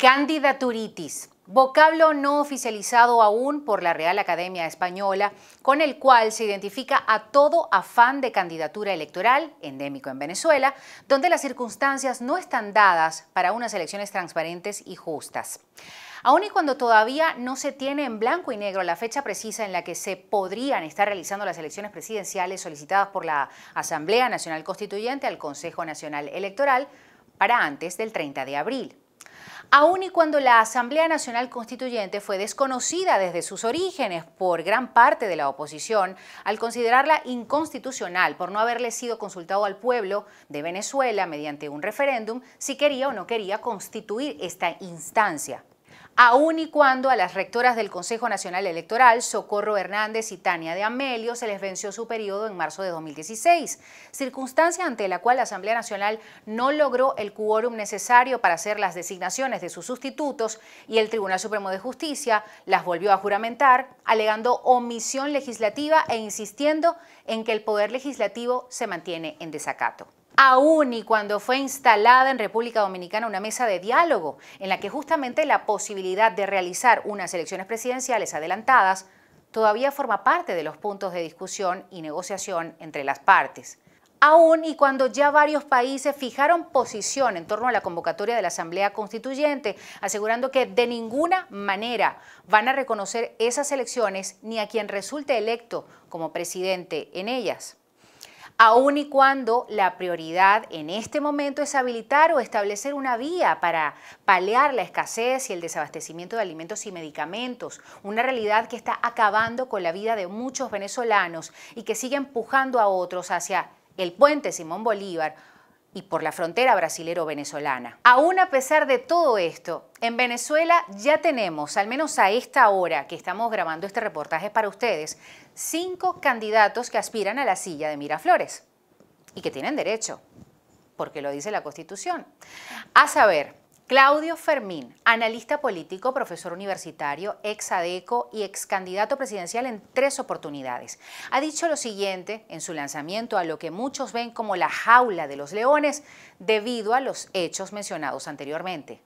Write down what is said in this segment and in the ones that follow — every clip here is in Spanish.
Candidaturitis, vocablo no oficializado aún por la Real Academia Española, con el cual se identifica a todo afán de candidatura electoral, endémico en Venezuela, donde las circunstancias no están dadas para unas elecciones transparentes y justas. Aún y cuando todavía no se tiene en blanco y negro la fecha precisa en la que se podrían estar realizando las elecciones presidenciales solicitadas por la Asamblea Nacional Constituyente al Consejo Nacional Electoral para antes del 30 de abril aun y cuando la Asamblea Nacional Constituyente fue desconocida desde sus orígenes por gran parte de la oposición, al considerarla inconstitucional por no haberle sido consultado al pueblo de Venezuela mediante un referéndum si quería o no quería constituir esta instancia aun y cuando a las rectoras del Consejo Nacional Electoral, Socorro Hernández y Tania de Amelio, se les venció su periodo en marzo de 2016, circunstancia ante la cual la Asamblea Nacional no logró el quórum necesario para hacer las designaciones de sus sustitutos y el Tribunal Supremo de Justicia las volvió a juramentar, alegando omisión legislativa e insistiendo en que el poder legislativo se mantiene en desacato aún y cuando fue instalada en República Dominicana una mesa de diálogo en la que justamente la posibilidad de realizar unas elecciones presidenciales adelantadas todavía forma parte de los puntos de discusión y negociación entre las partes. Aún y cuando ya varios países fijaron posición en torno a la convocatoria de la Asamblea Constituyente, asegurando que de ninguna manera van a reconocer esas elecciones ni a quien resulte electo como presidente en ellas aun y cuando la prioridad en este momento es habilitar o establecer una vía para paliar la escasez y el desabastecimiento de alimentos y medicamentos, una realidad que está acabando con la vida de muchos venezolanos y que sigue empujando a otros hacia el puente Simón Bolívar y por la frontera brasilero-venezolana. Aún a pesar de todo esto, en Venezuela ya tenemos, al menos a esta hora que estamos grabando este reportaje para ustedes, cinco candidatos que aspiran a la silla de Miraflores y que tienen derecho, porque lo dice la Constitución. A saber, Claudio Fermín, analista político, profesor universitario, ex ADECO y ex candidato presidencial en tres oportunidades, ha dicho lo siguiente en su lanzamiento a lo que muchos ven como la jaula de los leones debido a los hechos mencionados anteriormente.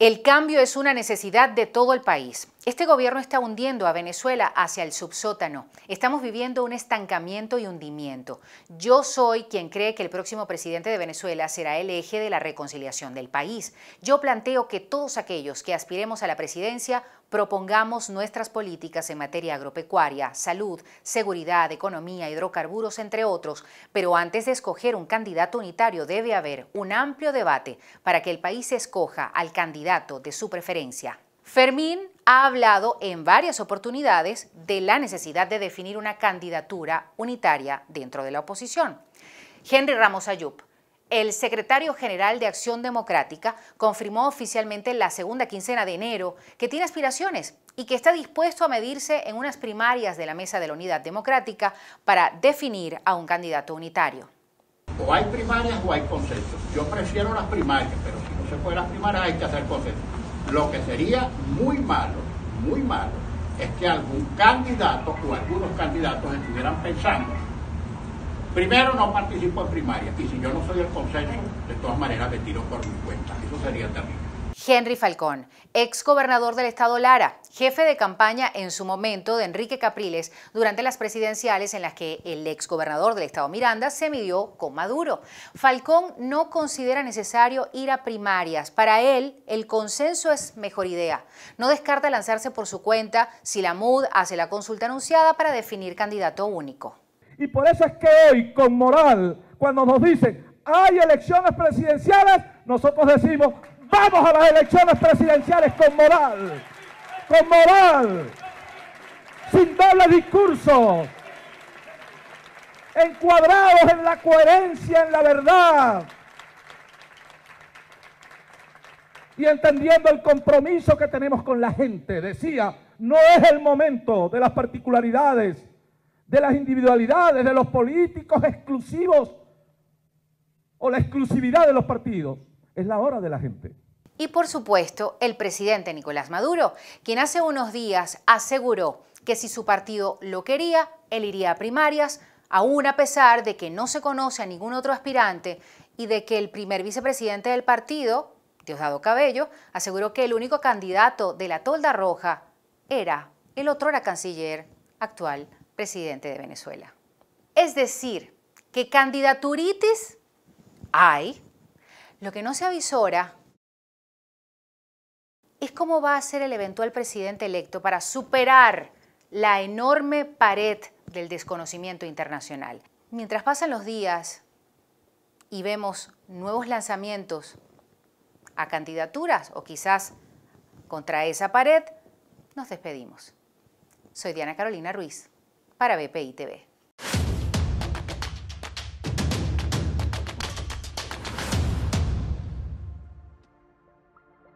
El cambio es una necesidad de todo el país. Este gobierno está hundiendo a Venezuela hacia el subsótano. Estamos viviendo un estancamiento y hundimiento. Yo soy quien cree que el próximo presidente de Venezuela será el eje de la reconciliación del país. Yo planteo que todos aquellos que aspiremos a la presidencia propongamos nuestras políticas en materia agropecuaria, salud, seguridad, economía, hidrocarburos, entre otros, pero antes de escoger un candidato unitario debe haber un amplio debate para que el país escoja al candidato de su preferencia. Fermín ha hablado en varias oportunidades de la necesidad de definir una candidatura unitaria dentro de la oposición. Henry Ramos Ayub el secretario general de Acción Democrática confirmó oficialmente en la segunda quincena de enero que tiene aspiraciones y que está dispuesto a medirse en unas primarias de la Mesa de la Unidad Democrática para definir a un candidato unitario. O hay primarias o hay consenso. Yo prefiero las primarias, pero si no se puede las primarias hay que hacer consenso. Lo que sería muy malo, muy malo, es que algún candidato o algunos candidatos estuvieran pensando Primero, no participo en primaria. Y si yo no soy el consenso, de todas maneras me tiro por mi cuenta. Eso sería terrible. Henry Falcón, ex gobernador del estado Lara, jefe de campaña en su momento de Enrique Capriles durante las presidenciales en las que el ex gobernador del estado Miranda se midió con Maduro. Falcón no considera necesario ir a primarias. Para él, el consenso es mejor idea. No descarta lanzarse por su cuenta si la MUD hace la consulta anunciada para definir candidato único. Y por eso es que hoy, con moral, cuando nos dicen, hay elecciones presidenciales, nosotros decimos, vamos a las elecciones presidenciales con moral, con moral, sin doble discurso, encuadrados en la coherencia, en la verdad, y entendiendo el compromiso que tenemos con la gente. Decía, no es el momento de las particularidades de las individualidades, de los políticos exclusivos o la exclusividad de los partidos. Es la hora de la gente. Y por supuesto, el presidente Nicolás Maduro, quien hace unos días aseguró que si su partido lo quería, él iría a primarias, aún a pesar de que no se conoce a ningún otro aspirante y de que el primer vicepresidente del partido, Diosdado Cabello, aseguró que el único candidato de la tolda roja era el otro otrora canciller actual presidente de Venezuela. Es decir, que candidaturitis hay. Lo que no se avisora es cómo va a ser el eventual presidente electo para superar la enorme pared del desconocimiento internacional. Mientras pasan los días y vemos nuevos lanzamientos a candidaturas o quizás contra esa pared, nos despedimos. Soy Diana Carolina Ruiz para BPI TV.